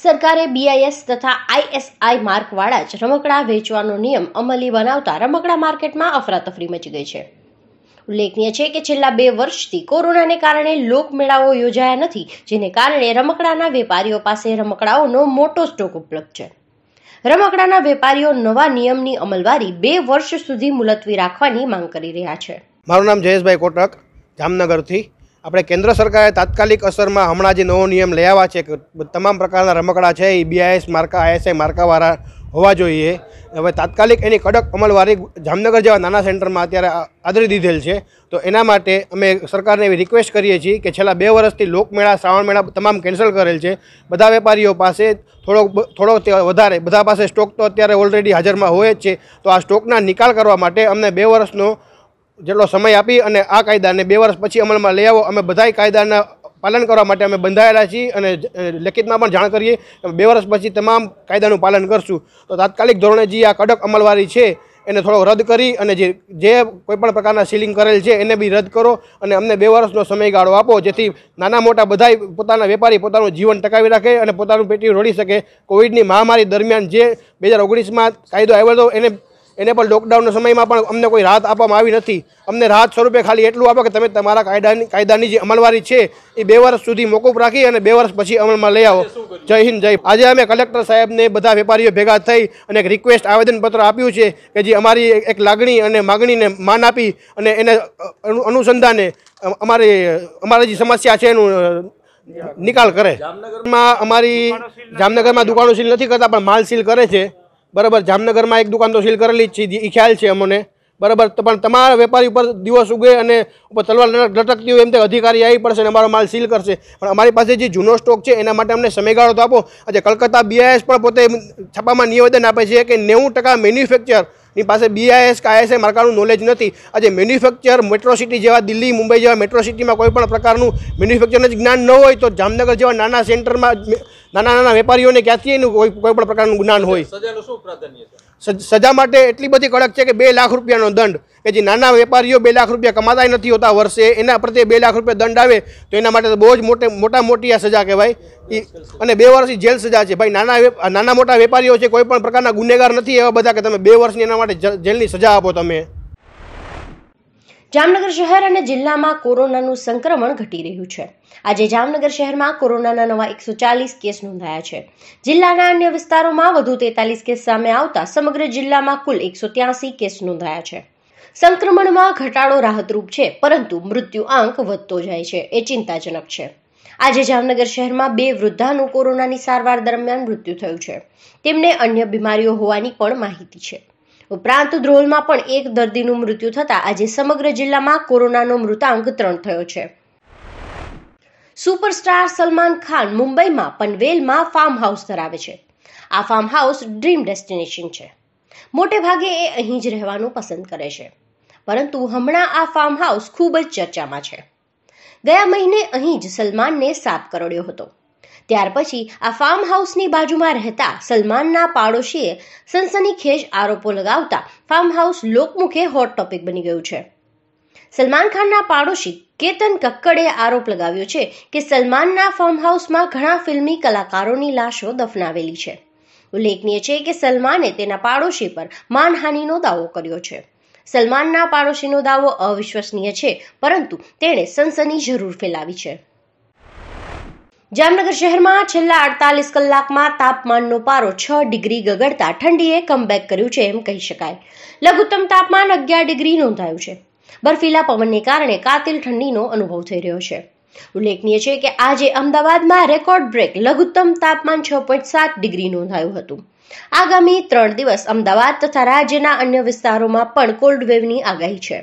સરકારે બીઆઈએસ તથા આઈએસઆઈ માર્કવાળા જ રમકડા વેચવાનો નિયમ અમલી બનાવતા રમકડા માર્કેટમાં અફરાતફરી મચી ગઈ છે ઉલ્લેખનીય છે કે છેલ્લા બે વર્ષથી કોરોનાને કારણે લોકમેળાઓ યોજાયા નથી જેને કારણે રમકડાના વેપારીઓ પાસે રમકડાઓનો મોટો સ્ટોક ઉપલબ્ધ છે રમકડાના વેપારીઓ નવા નિયમની અમલવારી બે વર્ષ સુધી મુલતવી રાખવાની માંગ કરી રહ્યા છે મારું નામ જયેશભાઈ કોટક જામનગરથી આપણે કેન્દ્ર સરકારે તાત્કાલિક અસરમાં હમણાં જે નવો નિયમ લઈ આવ્યા છે કે તમામ પ્રકારના રમકડા છે એ બીઆઈએસ માર્કા આઈએસઆઈ માર્કાવાળા હોવા જોઈએ હવે તાત્કાલિક એની કડક અમલવારી જામનગર જેવા નાના સેન્ટરમાં અત્યારે આદરી દીધેલ છે તો એના માટે અમે સરકારને એવી રિક્વેસ્ટ કરીએ છીએ કે છેલ્લા બે વર્ષથી લોકમેળા શ્રાવણ મેળા તમામ કેન્સલ કરેલ છે બધા વેપારીઓ પાસે થોડો થોડો વધારે બધા પાસે સ્ટોક તો અત્યારે ઓલરેડી હાજરમાં હોય જ છે તો આ સ્ટોકના નિકાલ કરવા માટે અમને બે વર્ષનો જેટલો સમય આપી અને આ કાયદાને બે વર્ષ પછી અમલમાં લઈ આવો અમે બધાય કાયદાના પાલન કરવા માટે અમે બંધાયેલા છીએ અને લેખિતમાં પણ જાણ કરીએ બે વર્ષ પછી તમામ કાયદાનું પાલન કરશું તો તાત્કાલિક ધોરણે જે આ કડક અમલવારી છે એને થોડો રદ કરી અને જે જે કોઈપણ પ્રકારના સીલિંગ કરેલ છે એને બી રદ કરો અને અમને બે વર્ષનો સમયગાળો આપો જેથી નાના મોટા બધા પોતાના વેપારી પોતાનું જીવન ટકાવી રાખે અને પોતાનું પેટી રોડી શકે કોવિડની મહામારી દરમિયાન જે બે હજાર ઓગણીસમાં કાયદો આવ્યો હતો એને એને પણ લોકડાઉનના સમયમાં પણ અમને કોઈ રાહત આપવામાં આવી નથી અમને રાહત સ્વરૂપે ખાલી એટલું આપો કે તમે તમારા કાયદાની કાયદાની જે અમલવારી છે એ બે વર્ષ સુધી મોકૂફ રાખી અને બે વર્ષ પછી અમલમાં લઈ આવો જય હિન્દ જય આજે અમે કલેક્ટર સાહેબને બધા વેપારીઓ ભેગા થઈ અને એક રિક્વેસ્ટ આવેદનપત્ર આપ્યું છે કે જે અમારી એક લાગણી અને માગણીને માન આપી અને એને અનુસંધાને અમારી અમારા જે સમસ્યા છે એનું નિકાલ કરે જામનગરમાં અમારી જામનગરમાં દુકાનો સીલ નથી કરતા પણ માલ સીલ કરે છે બરાબર જામનગરમાં એક દુકાન તો સીલ કરેલી જ છે એ ખ્યાલ છે અમને બરાબર પણ તમારા વેપારી ઉપર દિવસ ઉગે અને તલવાર લટકતી હોય એમ તે અધિકારી આવી પડશે અને અમારો માલ સીલ કરશે પણ અમારી પાસે જે જૂનો સ્ટોક છે એના માટે અમને સમયગાળો તો આપો આજે કલકત્તા બીઆઈએસ પણ પોતે છાપામાં નિવેદન આપે છે કે નેવું ટકા મેન્યુફેક્ચરની ની પાસે બીઆઈએસ કે આઈએસએ માર્કાનું નોલેજ નથી આજે મેન્યુફેક્ચર મેટ્રો સિટી જેવા દિલ્હી મુંબઈ જેવા મેટ્રો સિટીમાં કોઈ પણ પ્રકારનું મેન્યુફેક્ચરનું જ્ઞાન ન હોય તો જામનગર જેવા નાના સેન્ટરમાં નાના નાના વેપારીઓને ક્યાંથી એનું કોઈ કોઈ પણ પ્રકારનું જ્ઞાન હોય સજા માટે એટલી બધી કડક છે કે બે લાખ રૂપિયાનો દંડ કે જે નાના વેપારીઓ બે લાખ રૂપિયા કમાતા નથી હોતા વર્ષે એના પ્રત્યે બે લાખ રૂપિયા દંડ આવે તો એના માટે તો બહુ જ મોટે મોટા મોટી આ સજા કહેવાય અને બે વર્ષની જેલ સજા છે ભાઈ નાના નાના મોટા વેપારીઓ છે કોઈ પણ પ્રકારના ગુનેગાર નથી એવા બધા કે તમે બે વર્ષની એના માટે જેલની સજા આપો તમે જામનગર શહેર અને જિલ્લામાં કોરોનાનું સંક્રમણ ઘટી રહ્યું છે આજે જામનગર શહેરમાં કોરોનાના નવા એકસો ચાલીસ કેસ નોંધાયા છે જિલ્લાના અન્ય વિસ્તારોમાં વધુ તેતાલીસ કેસ સામે આવતા સમગ્ર જિલ્લામાં કુલ એકસો ત્યાસી કેસ નોંધાયા છે સંક્રમણમાં ઘટાડો રાહતરૂપ છે પરંતુ મૃત્યુ આંક વધતો જાય છે એ ચિંતાજનક છે આજે જામનગર શહેરમાં બે વૃદ્ધાનું કોરોનાની સારવાર દરમિયાન મૃત્યુ થયું છે તેમને અન્ય બીમારીઓ હોવાની પણ માહિતી છે ઉપરાંત ધ્રોલમાં પણ એક દર્દીનું મૃત્યુ થતાં આજે સમગ્ર જિલ્લામાં કોરોનાનો મૃતાંક ત્રણ થયો છે સુપરસ્ટાર સલમાન ખાન મુંબઈમાં પનવેલમાં ફાર્મ હાઉસ ધરાવે છે આ ફાર્મ હાઉસ ડ્રીમ ડેસ્ટિનેશન છે મોટે ભાગે એ અહીં જ રહેવાનું પસંદ કરે છે પરંતુ હમણાં આ ફાર્મ હાઉસ ખૂબ જ ચર્ચામાં છે ગયા મહિને અહીં જ સલમાનને સાપ કરડ્યો હતો ત્યાર પછી આ ફાર્મ હાઉસની બાજુમાં રહેતા સલમાનના પાડોશીએ સનસનીખેજ આરોપો લગાવતા ફાર્મ હાઉસ લોકમુખે હોટ ટોપિક બની ગયું છે સલમાન ખાનના પાડોશી કેતન કક્કડે આરોપ લગાવ્યો છે કે સલમાનના ફાર્મ હાઉસમાં ઘણા ફિલ્મી કલાકારોની લાશો દફનાવેલી છે ઉલ્લેખનીય છે કે સલમાને તેના પાડોશી પર માનહાનિનો દાવો કર્યો છે સલમાનના પાડોશીનો દાવો અવિશ્વસનીય છે પરંતુ તેણે સનસની જરૂર ફેલાવી છે જામનગર શહેરમાં છેલ્લા અડતાલીસ કલાકમાં તાપમાનનો પારો છ ડિગ્રી ગગડતા ઠંડીએ કમબેક કર્યું છે એમ કહી શકાય લઘુત્તમ તાપમાન અગિયાર ડિગ્રી નોંધાયું છે બર્ફીલા પવનને કારણે કાતિલ ઠંડીનો અનુભવ થઈ રહ્યો છે ઉલ્લેખનીય છે કે આજે અમદાવાદમાં રેકોર્ડ બ્રેક લઘુત્તમ તાપમાન છ પોઈન્ટ સાત ડિગ્રી નોંધાયું હતું આગામી ત્રણ દિવસ અમદાવાદ તથા રાજ્યના અન્ય વિસ્તારોમાં પણ કોલ્ડ વેવની આગાહી છે